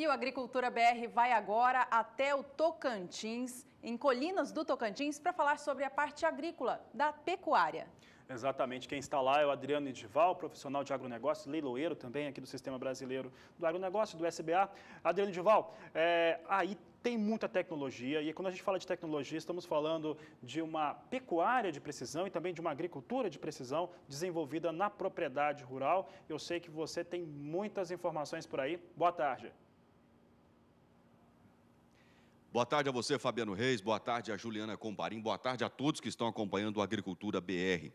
E o Agricultura BR vai agora até o Tocantins, em Colinas do Tocantins, para falar sobre a parte agrícola da pecuária. Exatamente, quem está lá é o Adriano Edival, profissional de agronegócio, leiloeiro também aqui do Sistema Brasileiro do Agronegócio, do SBA. Adriano Edival, é, aí tem muita tecnologia e quando a gente fala de tecnologia, estamos falando de uma pecuária de precisão e também de uma agricultura de precisão desenvolvida na propriedade rural. Eu sei que você tem muitas informações por aí. Boa tarde. Boa tarde a você, Fabiano Reis. Boa tarde a Juliana Combarim. Boa tarde a todos que estão acompanhando o Agricultura BR.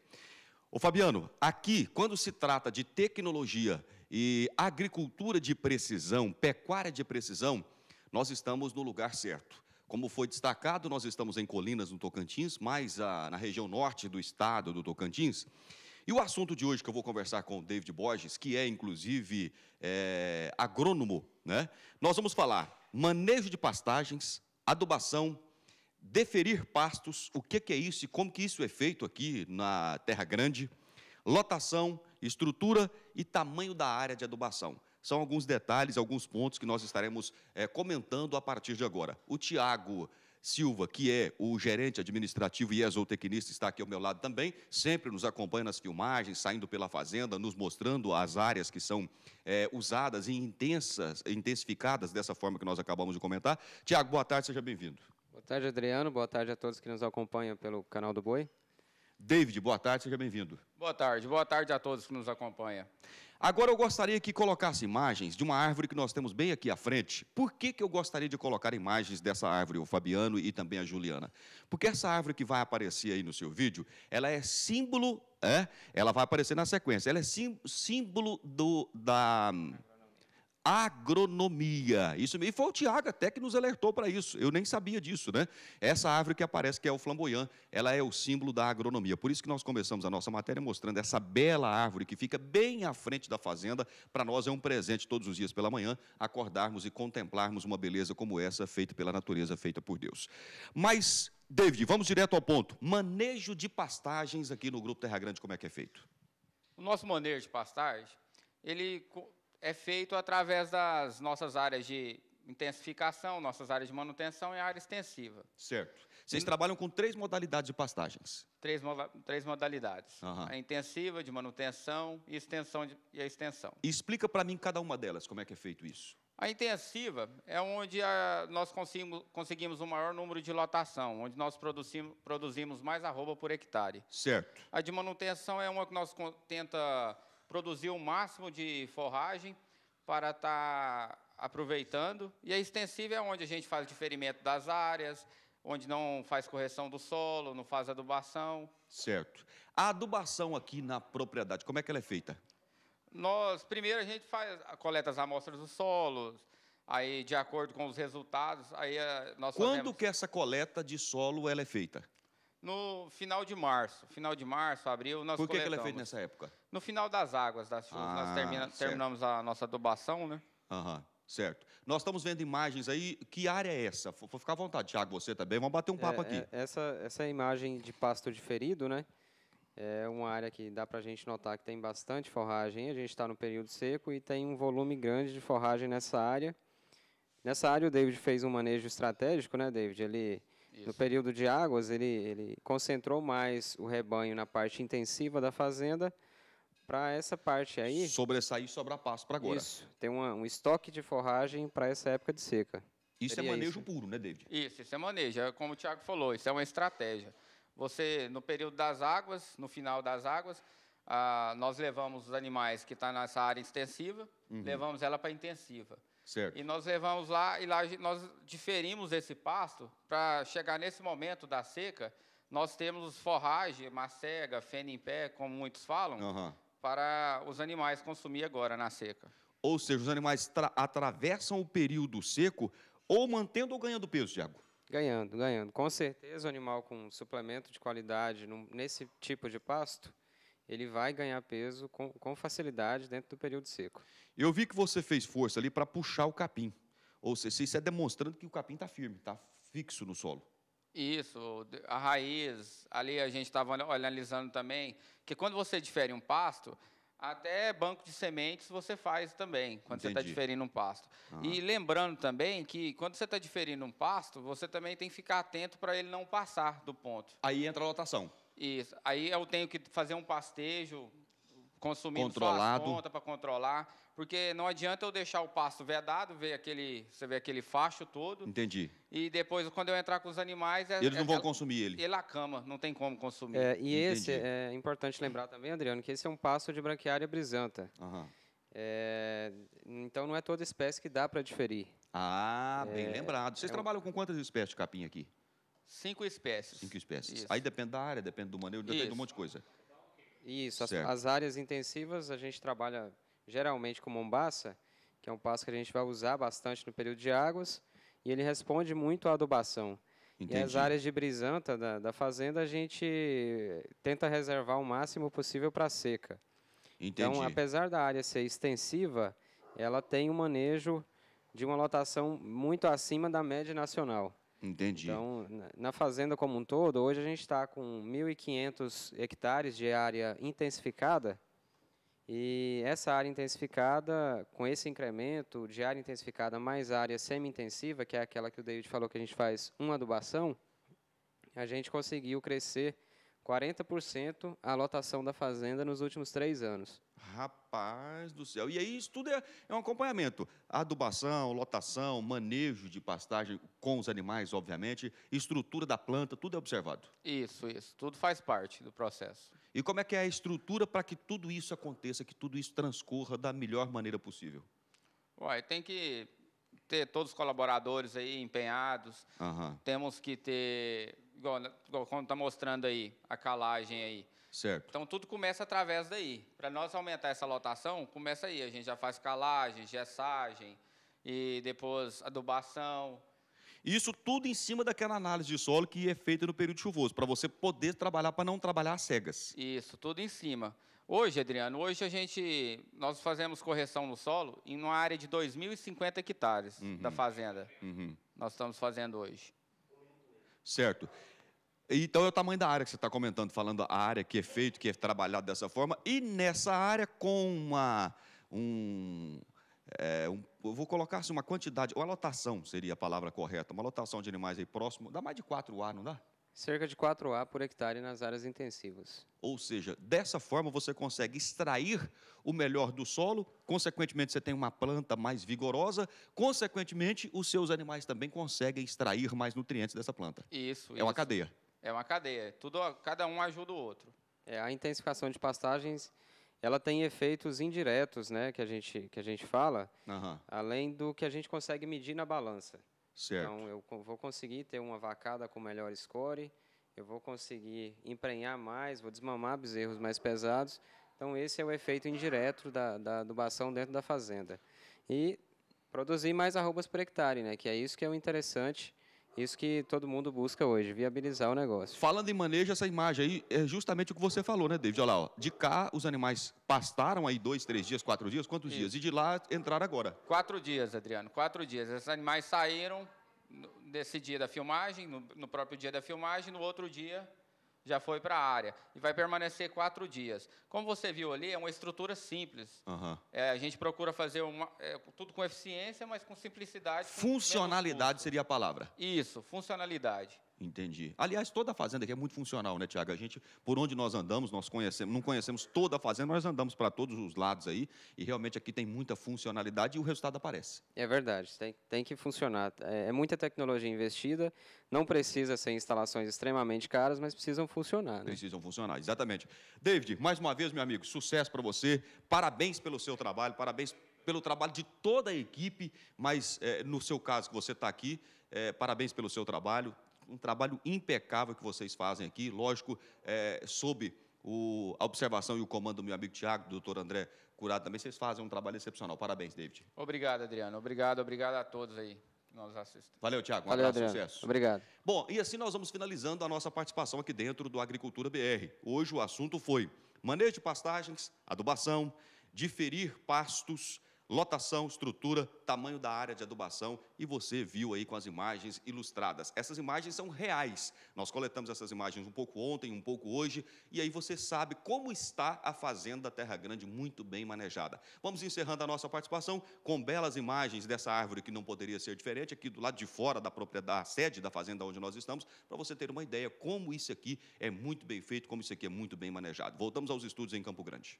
Ô Fabiano, aqui, quando se trata de tecnologia e agricultura de precisão, pecuária de precisão, nós estamos no lugar certo. Como foi destacado, nós estamos em Colinas, no Tocantins, mais a, na região norte do estado do Tocantins. E o assunto de hoje que eu vou conversar com o David Borges, que é inclusive é, agrônomo, né? nós vamos falar manejo de pastagens, adubação, deferir pastos, o que, é isso e como que isso é feito aqui na Terra Grande, lotação, estrutura e tamanho da área de adubação. São alguns detalhes, alguns pontos que nós estaremos é, comentando a partir de agora. O Tiago Silva, que é o gerente administrativo e exotecnista, está aqui ao meu lado também, sempre nos acompanha nas filmagens, saindo pela fazenda, nos mostrando as áreas que são é, usadas e intensas, intensificadas dessa forma que nós acabamos de comentar. Tiago, boa tarde, seja bem-vindo. Boa tarde, Adriano. Boa tarde a todos que nos acompanham pelo canal do Boi. David, boa tarde, seja bem-vindo. Boa tarde, boa tarde a todos que nos acompanham. Agora eu gostaria que colocasse imagens de uma árvore que nós temos bem aqui à frente. Por que, que eu gostaria de colocar imagens dessa árvore, o Fabiano e também a Juliana? Porque essa árvore que vai aparecer aí no seu vídeo, ela é símbolo, é? ela vai aparecer na sequência, ela é símbolo do, da agronomia. Isso e foi o Tiago até que nos alertou para isso. Eu nem sabia disso, né? Essa árvore que aparece que é o flamboyant, ela é o símbolo da agronomia. Por isso que nós começamos a nossa matéria mostrando essa bela árvore que fica bem à frente da fazenda. Para nós é um presente todos os dias pela manhã acordarmos e contemplarmos uma beleza como essa feita pela natureza, feita por Deus. Mas David, vamos direto ao ponto. Manejo de pastagens aqui no grupo Terra Grande como é que é feito? O nosso manejo de pastagem, ele é feito através das nossas áreas de intensificação, nossas áreas de manutenção e área extensiva. Certo. Vocês e... trabalham com três modalidades de pastagens. Três, mo... três modalidades. Uhum. A intensiva, de manutenção e, extensão de... e a extensão. E explica para mim cada uma delas, como é que é feito isso. A intensiva é onde a... nós conseguimos, conseguimos o um maior número de lotação, onde nós produzimos mais arroba por hectare. Certo. A de manutenção é uma que nós tenta produzir o máximo de forragem para estar tá aproveitando. E a extensiva é onde a gente faz o diferimento das áreas, onde não faz correção do solo, não faz adubação. Certo. A adubação aqui na propriedade, como é que ela é feita? Nós, primeiro, a gente faz, coleta as amostras do solo, aí, de acordo com os resultados, aí eh, nós Quando fazemos... que essa coleta de solo ela é feita? No final de março. Final de março, abril, nós Por que, que ela é feita nessa época? No final das águas das chuvas, ah, nós termina, terminamos a nossa adubação, né? Aham, certo. Nós estamos vendo imagens aí, que área é essa? Vou ficar à vontade, Tiago, você também, vamos bater um papo é, aqui. É, essa, essa imagem de pasto diferido, né? É uma área que dá para a gente notar que tem bastante forragem, a gente está no período seco e tem um volume grande de forragem nessa área. Nessa área o David fez um manejo estratégico, né, David? Ele, no período de águas, ele, ele concentrou mais o rebanho na parte intensiva da fazenda, para essa parte aí. Sobressair e sobrar pasto para agora. Isso. Tem uma, um estoque de forragem para essa época de seca. Isso é Seria é manejo isso. puro, né, David? Isso, isso é manejo. É como o Tiago falou, isso é uma estratégia. Você, no período das águas, no final das águas, ah, nós levamos os animais que estão tá nessa área extensiva, uhum. levamos ela para intensiva. Certo. E nós levamos lá, e lá nós diferimos esse pasto para chegar nesse momento da seca, nós temos forragem, macega, feno em pé, como muitos falam, uhum para os animais consumir agora na seca. Ou seja, os animais atravessam o período seco ou mantendo ou ganhando peso, Diago? Ganhando, ganhando. Com certeza, o animal com suplemento de qualidade nesse tipo de pasto, ele vai ganhar peso com, com facilidade dentro do período seco. Eu vi que você fez força ali para puxar o capim. Ou seja, isso é demonstrando que o capim está firme, está fixo no solo. Isso, a raiz, ali a gente estava analisando também, que quando você difere um pasto, até banco de sementes você faz também, quando tá Entendi. você está diferindo um pasto. Uhum. E lembrando também que quando você está diferindo um pasto, você também tem que ficar atento para ele não passar do ponto. Aí entra a lotação. Isso, aí eu tenho que fazer um pastejo consumindo controlado. suas contas para controlar, porque não adianta eu deixar o pasto vedado, ver aquele, você vê aquele facho todo. Entendi. E depois, quando eu entrar com os animais... É, Eles não é, vão consumir ele. Ele é acama cama, não tem como consumir. É, e Entendi. esse, é importante lembrar também, Adriano, que esse é um pasto de branquiária brisanta. Uhum. então, não é toda espécie que dá para diferir. Ah, é, bem lembrado. Vocês trabalham com quantas espécies de capim aqui? Cinco espécies. Cinco espécies. Isso. Aí depende da área, depende do maneiro, depende Isso. de um monte de coisa. Isso, as, as, áreas intensivas a gente trabalha geralmente com mombaça, que é um passo que a gente vai usar bastante no período de águas, e ele responde muito à adubação. Entendi. E as áreas de brisanta da, da fazenda a gente tenta reservar o máximo possível para seca. Então, Entendi. Então, apesar da área ser extensiva, ela tem um manejo de uma lotação muito acima da média nacional. Entendi. Então, na fazenda como um todo, hoje a gente está com 1.500 hectares de área intensificada. E essa área intensificada, com esse incremento de área intensificada mais área semi-intensiva, que é aquela que o David falou que a gente faz uma adubação, a gente conseguiu crescer 40% a lotação da fazenda nos últimos três anos. Rapaz do céu. E aí isso tudo é, é um acompanhamento. Adubação, lotação, manejo de pastagem com os animais, obviamente, estrutura da planta, tudo é observado. Isso, isso. Tudo faz parte do processo. E como é que é a estrutura para que tudo isso aconteça, que tudo isso transcorra da melhor maneira possível? Ué, tem que ter todos os colaboradores aí empenhados. Uhum. Temos que ter, igual, né, igual como está mostrando aí, a calagem aí. Certo. Então tudo começa através daí. Para nós aumentar essa lotação, começa aí. A gente já faz calagem, gessagem e depois adubação. Isso tudo em cima daquela análise de solo que é feita no período chuvoso, para você poder trabalhar, para não trabalhar cegas. Isso, tudo em cima. Hoje, Adriano, hoje a gente nós fazemos correção no solo em uma área de 2.050 hectares uhum. da fazenda. Uhum. Nós estamos fazendo hoje. Certo. Então é o tamanho da área que você está comentando, falando a área que é feito, que é trabalhado dessa forma. E nessa área com uma um, é, um, eu vou colocar assim, uma quantidade, uma lotação seria a palavra correta, uma lotação de animais aí próximo, dá mais de 4 A, não dá? cerca de 4A por hectare nas áreas intensivas. Ou seja, dessa forma você consegue extrair o melhor do solo, consequentemente você tem uma planta mais vigorosa, consequentemente os seus animais também conseguem extrair mais nutrientes dessa planta. Isso. É isso. uma cadeia. É uma cadeia. Tudo, cada um ajuda o outro. É, a intensificação de pastagens ela tem efeitos indiretos, né, que a gente que a gente fala, uhum. além do que a gente consegue medir na balança. Certo. Então, eu vou conseguir ter uma vacada com melhor score, eu vou conseguir emprenhar mais, vou desmamar bezerros mais pesados. Então, esse é o efeito indireto da, da adubação dentro da fazenda. E produzir mais arrobas por hectare, né? que é isso que é o interessante isso que todo mundo busca hoje, viabilizar o negócio. Falando em manejo, essa imagem aí é justamente o que você falou, né, David? Olha lá, ó. de cá os animais pastaram aí dois, três dias, quatro dias, quantos Isso. dias? E de lá entraram agora? Quatro dias, Adriano, quatro dias. Esses animais saíram nesse dia da filmagem, no, no próprio dia da filmagem, no outro dia já foi para a área e vai permanecer quatro dias. Como você viu ali, é uma estrutura simples. Uhum. É, a gente procura fazer uma, é, tudo com eficiência, mas com simplicidade. Funcionalidade com seria a palavra. Isso, funcionalidade. Entendi. Aliás, toda a fazenda aqui é muito funcional, né, Tiago? A gente, por onde nós andamos, nós conhecemos, não conhecemos toda a fazenda, nós andamos para todos os lados aí, e realmente aqui tem muita funcionalidade e o resultado aparece. É verdade, tem, tem que funcionar. É, é muita tecnologia investida, não precisa ser instalações extremamente caras, mas precisam funcionar. Né? Precisam funcionar, exatamente. David, mais uma vez, meu amigo, sucesso para você, parabéns pelo seu trabalho, parabéns pelo trabalho de toda a equipe, mas é, no seu caso que você está aqui, é, parabéns pelo seu trabalho, um trabalho impecável que vocês fazem aqui, lógico, é, sob o, a observação e o comando do meu amigo Tiago, do doutor André Curado também, vocês fazem um trabalho excepcional. Parabéns, David. Obrigado, Adriano. Obrigado, obrigado a todos aí que nos assistem. Valeu, Tiago. Um Valeu, abraço, Adriano. sucesso. Obrigado. Bom, e assim nós vamos finalizando a nossa participação aqui dentro do Agricultura BR. Hoje o assunto foi manejo de pastagens, adubação, diferir pastos, lotação, estrutura, tamanho da área de adubação e você viu aí com as imagens ilustradas. Essas imagens são reais. Nós coletamos essas imagens um pouco ontem, um pouco hoje, e aí você sabe como está a fazenda Terra Grande muito bem manejada. Vamos encerrando a nossa participação com belas imagens dessa árvore que não poderia ser diferente aqui do lado de fora da da sede da fazenda onde nós estamos, para você ter uma ideia como isso aqui é muito bem feito, como isso aqui é muito bem manejado. Voltamos aos estudos em Campo Grande.